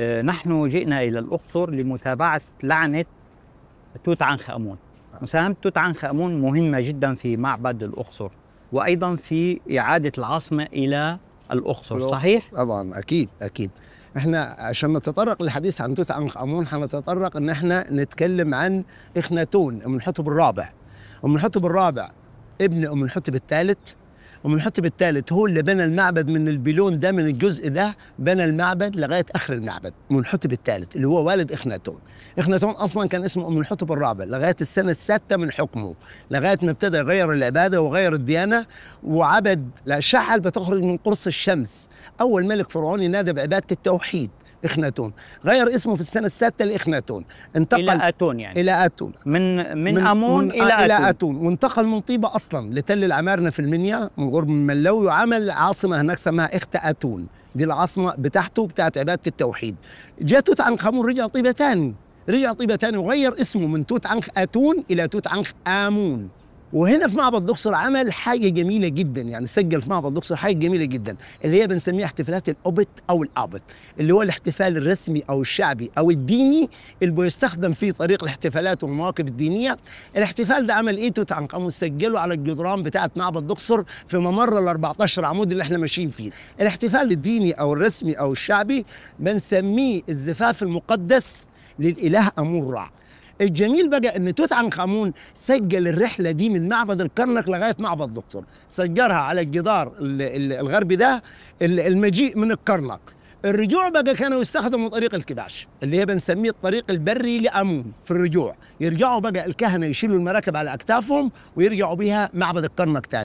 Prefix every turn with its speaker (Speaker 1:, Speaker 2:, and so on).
Speaker 1: آه، نحن جئنا إلى الأقصر لمتابعة لعنة توت عنخ آمون مساهمة توت عنخ آمون مهمة جدا في معبد الأقصر وأيضا في إعادة العاصمة إلى الأقصر صحيح؟ طبعا أكيد أكيد احنا عشان نتطرق للحديث عن توت عنخ آمون حنتطرق ان احنا نتكلم عن اخناتون ام الحطب الرابع ام الحطب الرابع ابن ام الحطب الثالث ومنحتب الثالث هو اللي بنى المعبد من البيلون ده من الجزء ده بنى المعبد لغايه اخر المعبد منحتب الثالث اللي هو والد اخناتون اخناتون اصلا كان اسمه منحتب الرابع لغايه السنه السادسه من حكمه لغايه ما ابتدى يغير العباده وغير الديانه وعبد شعل بتخرج من قرص الشمس اول ملك فرعوني نادى بعباده التوحيد إخناتون غير اسمه في السنة السادسة لإخناتون انتقل إلى أتون يعني إلى أتون من من, من أمون من إلى, أتون. إلى أتون وانتقل من طيبة أصلا لتل العمارنة في المنيا من غرب من ملوي وعمل عاصمة هناك سماها إخت أتون دي العاصمة بتاعته بتاعت عبادة التوحيد جاء توت عنخ آمون رجع طيبة تاني رجع طيبة تاني وغير اسمه من توت عنخ أتون إلى توت عنخ آمون وهنا في معبد الاقصر عمل حاجه جميله جدا يعني سجل في معبد الاقصر حاجه جميله جدا اللي هي بنسميها احتفالات الاوبت او الابط اللي هو الاحتفال الرسمي او الشعبي او الديني اللي بيستخدم في طريق الاحتفالات والمواقف الدينيه الاحتفال ده عمل ايه توت عنخ سجله على الجدران بتاعه معبد الاقصر في ممر ال 14 عمود اللي احنا ماشيين فيه الاحتفال الديني او الرسمي او الشعبي بنسميه الزفاف المقدس للاله امون رع الجميل بقى ان توت عنخ امون سجل الرحله دي من معبد الكرنك لغايه معبد الاقصر سجلها على الجدار الغربي ده المجيء من الكرنك الرجوع بقى كانوا يستخدموا طريق الكباش اللي هي بنسميه الطريق البري لامون في الرجوع يرجعوا بقى الكهنه يشيلوا المراكب على اكتافهم ويرجعوا بها معبد الكرنك تاني